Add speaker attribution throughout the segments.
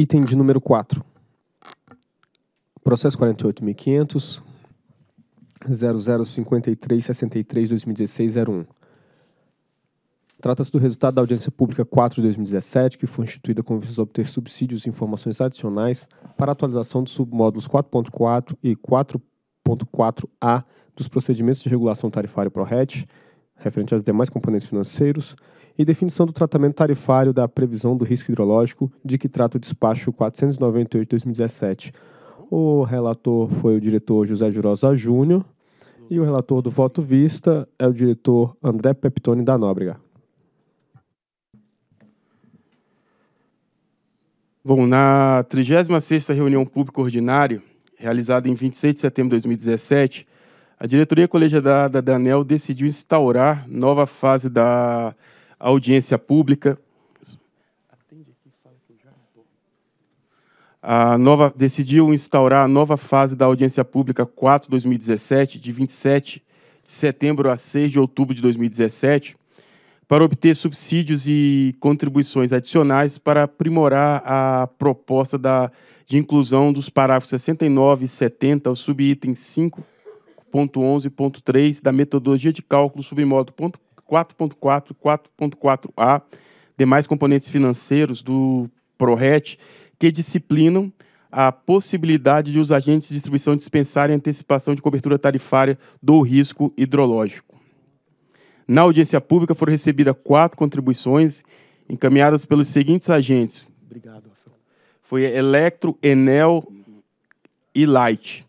Speaker 1: Item de número 4. Processo 48.500.0053.63.2016.01. Trata-se do resultado da audiência pública 4 de 2017, que foi instituída com vista a obter subsídios e informações adicionais para atualização dos submódulos 4.4 e 4.4a dos procedimentos de regulação tarifária ProRet, referente às demais componentes financeiros, e definição do tratamento tarifário da previsão do risco hidrológico, de que trata o despacho 498-2017. O relator foi o diretor José Jurosa Júnior, e o relator do voto vista é o diretor André Peptoni da Nóbrega. Bom, na 36ª reunião pública ordinária, realizada em 26 de setembro de 2017, a diretoria colegiada da ANEL decidiu instaurar nova fase da audiência pública. A nova, decidiu instaurar a nova fase da audiência pública 4-2017, de 27 de setembro a 6 de outubro de 2017, para obter subsídios e contribuições adicionais para aprimorar a proposta da, de inclusão dos parágrafos 69 e 70 ao subitem 5 4.11.3 da metodologia de cálculo submódulo 4.4, 4.4a, demais componentes financeiros do ProRet, que disciplinam a possibilidade de os agentes de distribuição dispensarem antecipação de cobertura tarifária do risco hidrológico. Na audiência pública foram recebidas quatro contribuições encaminhadas pelos seguintes agentes. Obrigado. Foi Electro, Enel e Light.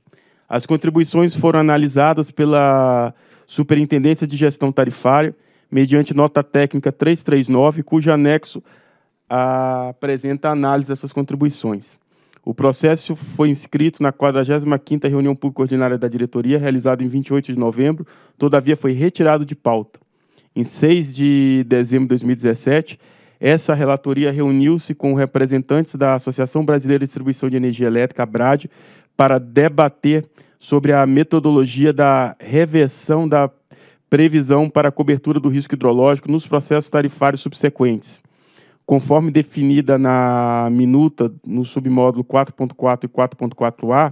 Speaker 1: As contribuições foram analisadas pela Superintendência de Gestão Tarifária, mediante nota técnica 339, cujo anexo apresenta a análise dessas contribuições. O processo foi inscrito na 45ª reunião pública ordinária da diretoria, realizada em 28 de novembro, todavia foi retirado de pauta. Em 6 de dezembro de 2017, essa relatoria reuniu-se com representantes da Associação Brasileira de Distribuição de Energia Elétrica, ABRAD, para debater sobre a metodologia da reversão da previsão para a cobertura do risco hidrológico nos processos tarifários subsequentes. Conforme definida na minuta no submódulo 4.4 e 4.4a,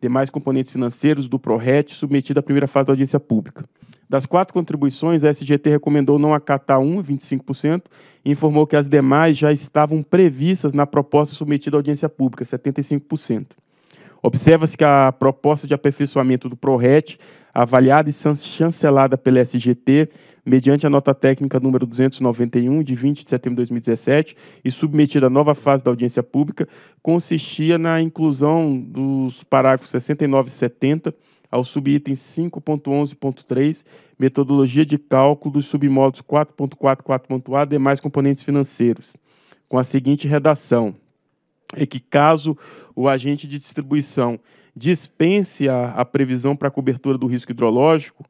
Speaker 1: demais componentes financeiros do PRORET submetida à primeira fase da audiência pública. Das quatro contribuições, a SGT recomendou não acatar um, 25%, e informou que as demais já estavam previstas na proposta submetida à audiência pública, 75%. Observa-se que a proposta de aperfeiçoamento do PRORET, avaliada e chancelada pela SGT, mediante a nota técnica número 291, de 20 de setembro de 2017, e submetida à nova fase da audiência pública, consistia na inclusão dos parágrafos 69 e 70 ao subitem 5.11.3, metodologia de cálculo dos submódulos 4.4, 4.a, demais componentes financeiros, com a seguinte redação é que, caso o agente de distribuição dispense a, a previsão para cobertura do risco hidrológico,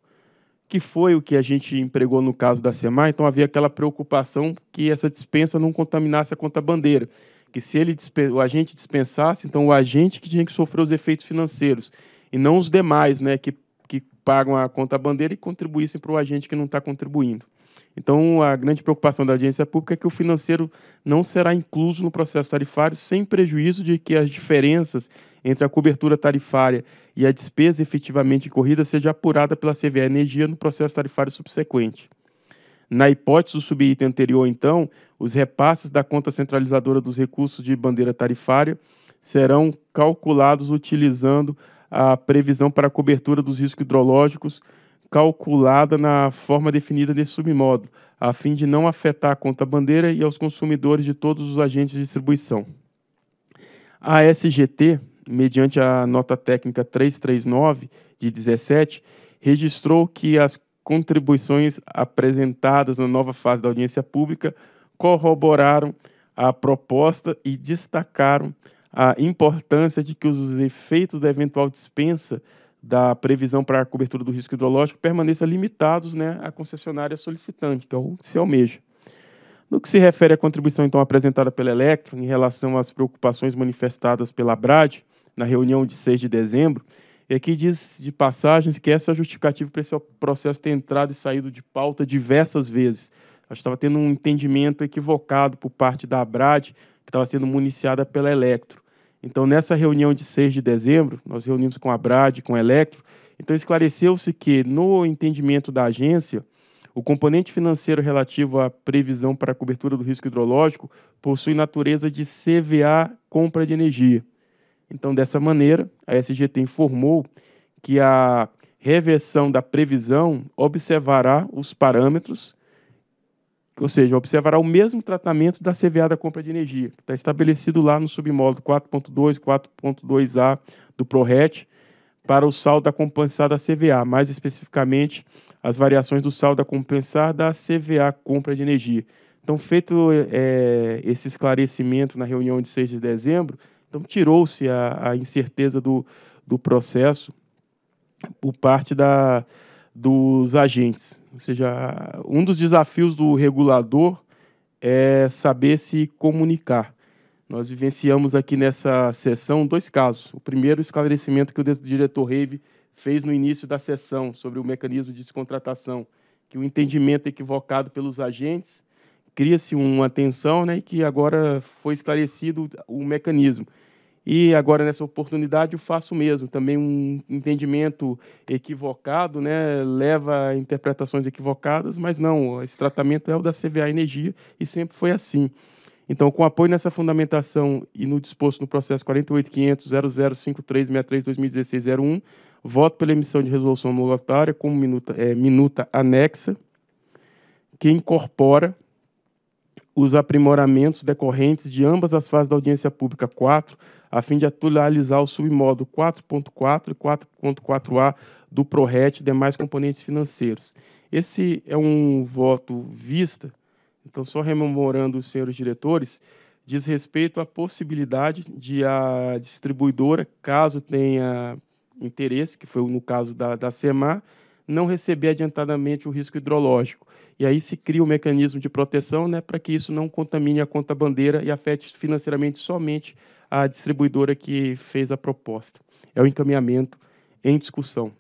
Speaker 1: que foi o que a gente empregou no caso da SEMAI, então havia aquela preocupação que essa dispensa não contaminasse a conta bandeira, que se ele o agente dispensasse, então o agente que tinha que sofrer os efeitos financeiros, e não os demais, né, que, que pagam a conta bandeira e contribuíssem para o agente que não está contribuindo. Então, a grande preocupação da audiência pública é que o financeiro não será incluso no processo tarifário, sem prejuízo de que as diferenças entre a cobertura tarifária e a despesa efetivamente incorrida seja apurada pela CVE Energia no processo tarifário subsequente. Na hipótese do subitem anterior, então, os repasses da conta centralizadora dos recursos de bandeira tarifária serão calculados utilizando a previsão para a cobertura dos riscos hidrológicos calculada na forma definida nesse submódulo, a fim de não afetar a conta-bandeira e aos consumidores de todos os agentes de distribuição. A SGT, mediante a nota técnica 339 de 17, registrou que as contribuições apresentadas na nova fase da audiência pública corroboraram a proposta e destacaram a importância de que os efeitos da eventual dispensa da previsão para a cobertura do risco hidrológico permaneça limitados né, à concessionária solicitante, que é o que se almeja. No que se refere à contribuição então apresentada pela Electro em relação às preocupações manifestadas pela Brad na reunião de 6 de dezembro, e aqui diz de passagens que essa justificativa para esse processo ter entrado e saído de pauta diversas vezes. Acho que estava tendo um entendimento equivocado por parte da Brad, que estava sendo municiada pela Electro. Então, nessa reunião de 6 de dezembro, nós reunimos com a Brad, com a Electro. Então, esclareceu-se que, no entendimento da agência, o componente financeiro relativo à previsão para a cobertura do risco hidrológico possui natureza de CVA compra de energia. Então, dessa maneira, a SGT informou que a reversão da previsão observará os parâmetros ou seja, observará o mesmo tratamento da CVA da compra de energia, que está estabelecido lá no submódulo 4.2, 4.2a do PRORET, para o saldo da CVA, mais especificamente as variações do saldo compensar da CVA compra de energia. Então, feito é, esse esclarecimento na reunião de 6 de dezembro, então tirou-se a, a incerteza do, do processo por parte da, dos agentes. Ou seja, um dos desafios do regulador é saber se comunicar. Nós vivenciamos aqui nessa sessão dois casos. O primeiro, o esclarecimento que o diretor Reve fez no início da sessão sobre o mecanismo de descontratação, que o entendimento equivocado pelos agentes cria-se uma tensão né, e que agora foi esclarecido o mecanismo. E agora, nessa oportunidade, eu faço mesmo. Também um entendimento equivocado né, leva a interpretações equivocadas, mas não, esse tratamento é o da CVA Energia e sempre foi assim. Então, com apoio nessa fundamentação e no disposto no processo 48.500.0053.63.2016.01, voto pela emissão de resolução homologatória como minuta, é, minuta anexa, que incorpora os aprimoramentos decorrentes de ambas as fases da audiência pública 4, a fim de atualizar o submódulo 4.4 e 4.4a do PRORET e demais componentes financeiros. Esse é um voto vista, então só rememorando os senhores diretores, diz respeito à possibilidade de a distribuidora, caso tenha interesse, que foi no caso da, da SEMAR, não receber adiantadamente o risco hidrológico. E aí se cria o um mecanismo de proteção né, para que isso não contamine a conta bandeira e afete financeiramente somente a distribuidora que fez a proposta. É o encaminhamento em discussão.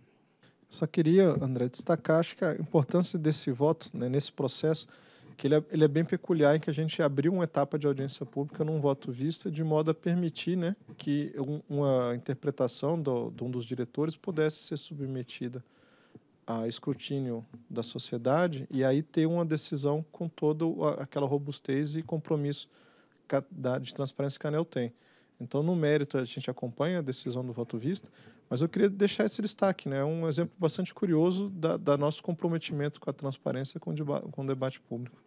Speaker 1: Só queria, André, destacar acho que a importância desse voto né, nesse processo, que ele é, ele é, bem peculiar em que a gente abriu uma etapa de audiência pública num voto vista, de modo a permitir né, que um, uma interpretação do, de um dos diretores pudesse ser submetida a escrutínio da sociedade e aí ter uma decisão com toda aquela robustez e compromisso de transparência que a ANEL tem. Então, no mérito, a gente acompanha a decisão do voto visto, mas eu queria deixar esse destaque, né? É um exemplo bastante curioso da, da nosso comprometimento com a transparência com, com o debate público.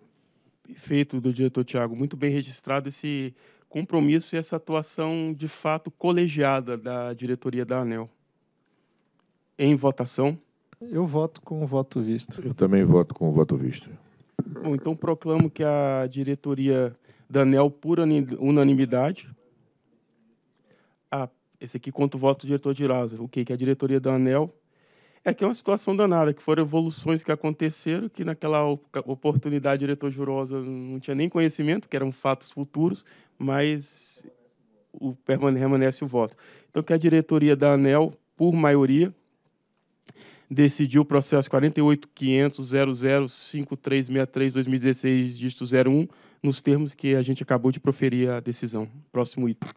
Speaker 1: Perfeito, do diretor Tiago. Muito bem registrado esse compromisso e essa atuação, de fato, colegiada da diretoria da ANEL. Em votação. Eu voto com o voto visto. Eu também voto com o voto visto. Bom, então proclamo que a diretoria da ANEL, por unanimidade, Ah, esse aqui conta o voto do diretor de Lázaro, o que? Que a diretoria da ANEL é que é uma situação danada, que foram evoluções que aconteceram, que naquela oportunidade o diretor Jurosa não tinha nem conhecimento, que eram fatos futuros, mas o permanece o voto. Então que a diretoria da ANEL, por maioria, decidiu o processo 48500005363-2016, dígito 01, nos termos que a gente acabou de proferir a decisão. Próximo item.